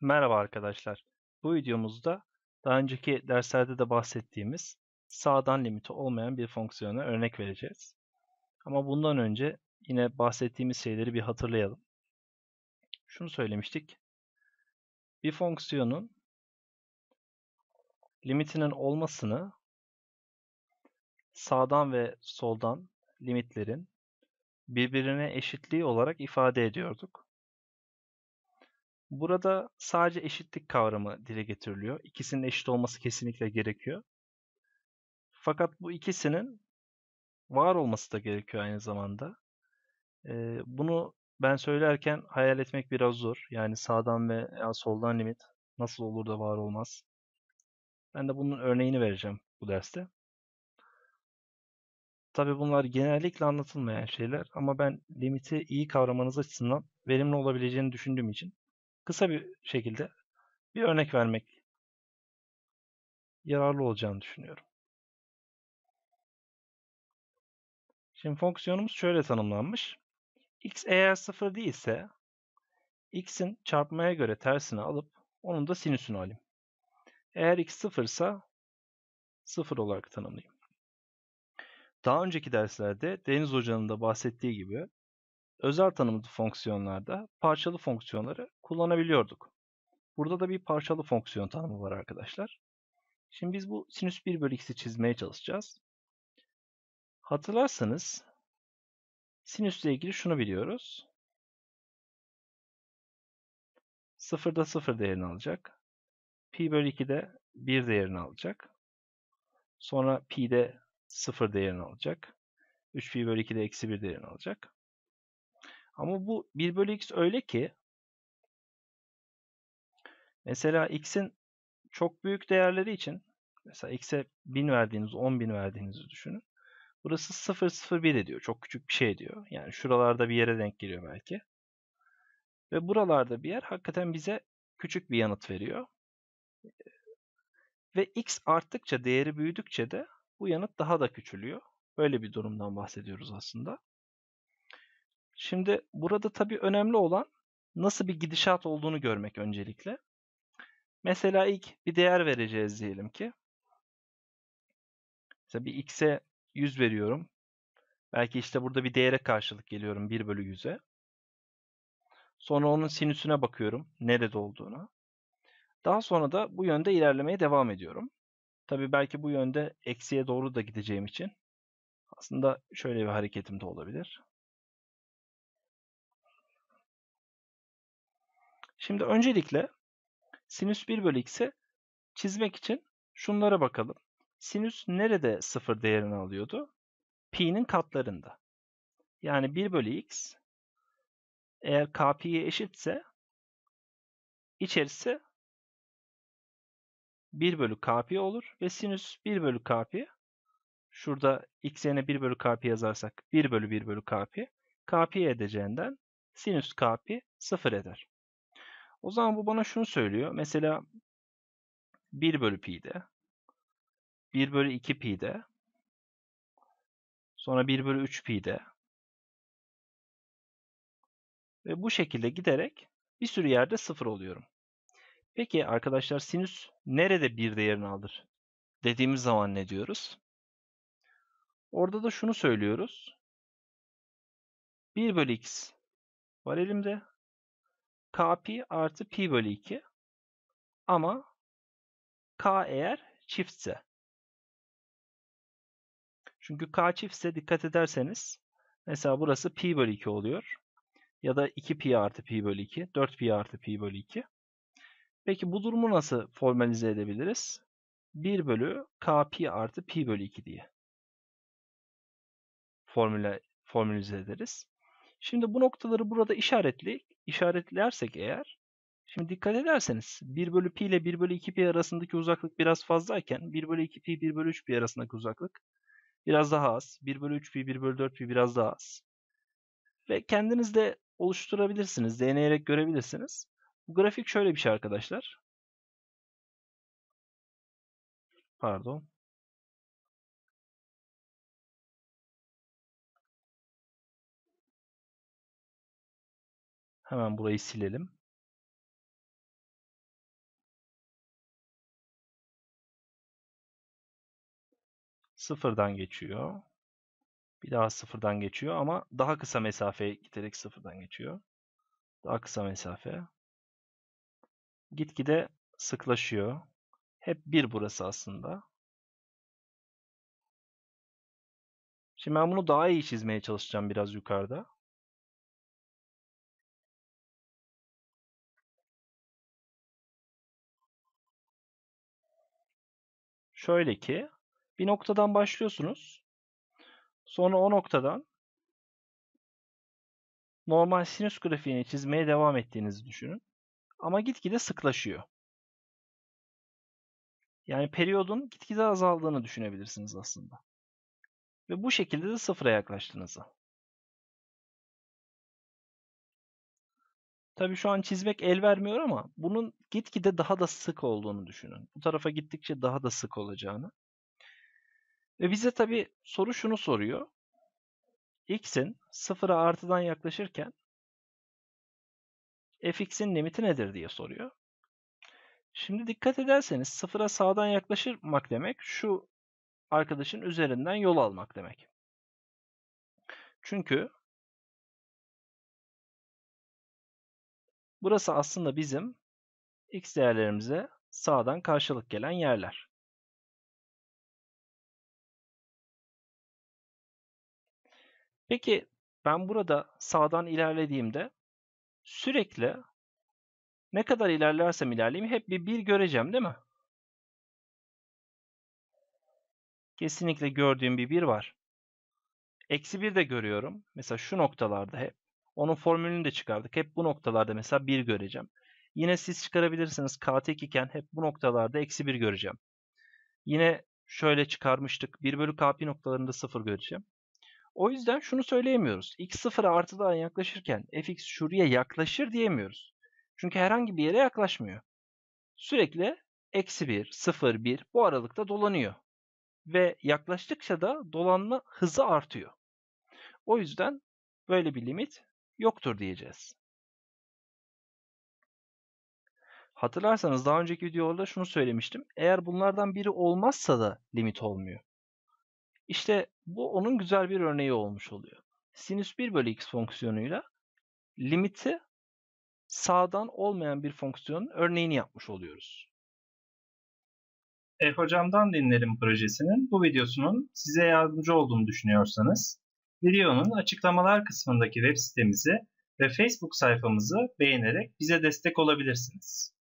Merhaba arkadaşlar. Bu videomuzda daha önceki derslerde de bahsettiğimiz sağdan limiti olmayan bir fonksiyona örnek vereceğiz. Ama bundan önce yine bahsettiğimiz şeyleri bir hatırlayalım. Şunu söylemiştik. Bir fonksiyonun limitinin olmasını sağdan ve soldan limitlerin birbirine eşitliği olarak ifade ediyorduk. Burada sadece eşitlik kavramı dile getiriliyor. İkisinin eşit olması kesinlikle gerekiyor. Fakat bu ikisinin var olması da gerekiyor aynı zamanda. Ee, bunu ben söylerken hayal etmek biraz zor. Yani sağdan veya soldan limit nasıl olur da var olmaz. Ben de bunun örneğini vereceğim bu derste. Tabi bunlar genellikle anlatılmayan şeyler ama ben limiti iyi kavramanız açısından verimli olabileceğini düşündüğüm için kısa bir şekilde bir örnek vermek yararlı olacağını düşünüyorum. Şimdi fonksiyonumuz şöyle tanımlanmış. x eğer 0 değilse x'in çarpmaya göre tersini alıp onun da sinüsünü alayım. Eğer x 0 ise 0 olarak tanımlayayım. Daha önceki derslerde Deniz Hoca'nın da bahsettiği gibi özel tanımlı fonksiyonlarda parçalı fonksiyonları kullanabiliyorduk. Burada da bir parçalı fonksiyon tanımı var arkadaşlar. Şimdi biz bu sinüs 1 bölü x'i çizmeye çalışacağız. Hatırlarsanız sinüsle ilgili şunu biliyoruz. Sıfırda sıfır değerini alacak. Pi bölü 2'de 1 değerini alacak. Sonra pi'de 0 değerini alacak. 3 pi bölü 2'de eksi 1 değerini alacak. Ama bu 1 bölü x öyle ki Mesela x'in çok büyük değerleri için mesela x'e 1000 verdiğiniz 10.000 verdiğinizi düşünün. Burası 001 ediyor. Çok küçük bir şey diyor. Yani şuralarda bir yere denk geliyor belki. Ve buralarda bir yer hakikaten bize küçük bir yanıt veriyor. Ve x arttıkça, değeri büyüdükçe de bu yanıt daha da küçülüyor. Böyle bir durumdan bahsediyoruz aslında. Şimdi burada tabii önemli olan nasıl bir gidişat olduğunu görmek öncelikle. Mesela ilk bir değer vereceğiz diyelim ki. Mesela bir x'e 100 veriyorum. Belki işte burada bir değere karşılık geliyorum 1 bölü 100'e. Sonra onun sinüsüne bakıyorum nerede olduğuna. Daha sonra da bu yönde ilerlemeye devam ediyorum. Tabi belki bu yönde eksiye doğru da gideceğim için aslında şöyle bir hareketim de olabilir. Şimdi öncelikle Sinüs 1 bölü x'i çizmek için şunlara bakalım. Sinüs nerede sıfır değerini alıyordu? Pi'nin katlarında. Yani 1 bölü x eğer k kp'ye eşitse içerisi 1 bölü k pi olur ve sinüs 1 bölü k pi şurada x yerine 1 bölü k pi yazarsak 1 bölü 1 bölü k pi k pi edeceğinden sinüs k pi 0 eder. O zaman bu bana şunu söylüyor. Mesela 1 bölü pi'de 1 bölü 2 pi'de sonra 1 bölü 3 pi'de ve bu şekilde giderek bir sürü yerde sıfır oluyorum. Peki arkadaşlar sinüs nerede bir değerini alır dediğimiz zaman ne diyoruz? Orada da şunu söylüyoruz. 1 bölü x var elimde k pi artı pi bölü 2 ama k eğer çiftse. Çünkü k çiftse dikkat ederseniz mesela burası pi bölü 2 oluyor. Ya da 2 pi artı pi bölü 2, 4 pi artı pi bölü 2. Peki bu durumu nasıl formalize edebiliriz? 1 bölü k pi artı pi bölü 2 diye formüle, formülize ederiz. Şimdi bu noktaları burada işaretli işaretlersek eğer Şimdi dikkat ederseniz 1 bölü pi ile 1 bölü 2 pi arasındaki uzaklık biraz fazlayken 1 bölü 2 pi 1 bölü 3 pi arasındaki uzaklık biraz daha az. 1 bölü 3 pi 1 bölü 4 pi biraz daha az. Ve kendiniz de oluşturabilirsiniz. Deneyerek görebilirsiniz. Bu grafik şöyle bir şey arkadaşlar. Pardon. Hemen burayı silelim. Sıfırdan geçiyor. Bir daha sıfırdan geçiyor ama daha kısa mesafeye giderek sıfırdan geçiyor. Daha kısa mesafe. Gitgide sıklaşıyor. Hep bir burası aslında. Şimdi ben bunu daha iyi çizmeye çalışacağım biraz yukarıda. şöyle ki bir noktadan başlıyorsunuz. Sonra o noktadan normal sinüs grafiğini çizmeye devam ettiğinizi düşünün. Ama gitgide sıklaşıyor. Yani periyodun gitgide azaldığını düşünebilirsiniz aslında. Ve bu şekilde de sıfıra yaklaştığınızı. Tabii şu an çizmek el vermiyor ama bunun gitgide daha da sık olduğunu düşünün. Bu tarafa gittikçe daha da sık olacağını. Ve bize tabii soru şunu soruyor. X'in sıfıra artıdan yaklaşırken fx'in limiti nedir diye soruyor. Şimdi dikkat ederseniz sıfıra sağdan yaklaşmak demek şu arkadaşın üzerinden yol almak demek. Çünkü Burası aslında bizim x değerlerimize sağdan karşılık gelen yerler. Peki ben burada sağdan ilerlediğimde sürekli ne kadar ilerlersem ilerleyeyim hep bir 1 göreceğim değil mi? Kesinlikle gördüğüm bir 1 var. Eksi 1 de görüyorum. Mesela şu noktalarda hep. Onun formülünü de çıkardık. Hep bu noktalarda mesela 1 göreceğim. Yine siz çıkarabilirsiniz. KT2 iken hep bu noktalarda eksi 1 göreceğim. Yine şöyle çıkarmıştık. 1 bölü k pi noktalarında 0 göreceğim. O yüzden şunu söyleyemiyoruz. X 0'a artıdan yaklaşırken fx şuraya yaklaşır diyemiyoruz. Çünkü herhangi bir yere yaklaşmıyor. Sürekli eksi 1, 0, 1 bu aralıkta dolanıyor. Ve yaklaştıkça da dolanma hızı artıyor. O yüzden böyle bir limit yoktur diyeceğiz. Hatırlarsanız daha önceki videolarda şunu söylemiştim. Eğer bunlardan biri olmazsa da limit olmuyor. İşte bu onun güzel bir örneği olmuş oluyor. Sinüs 1 bölü x fonksiyonuyla limiti sağdan olmayan bir fonksiyonun örneğini yapmış oluyoruz. E Hocam'dan dinlerim projesinin bu videosunun size yardımcı olduğunu düşünüyorsanız videonun açıklamalar kısmındaki web sitemizi ve Facebook sayfamızı beğenerek bize destek olabilirsiniz.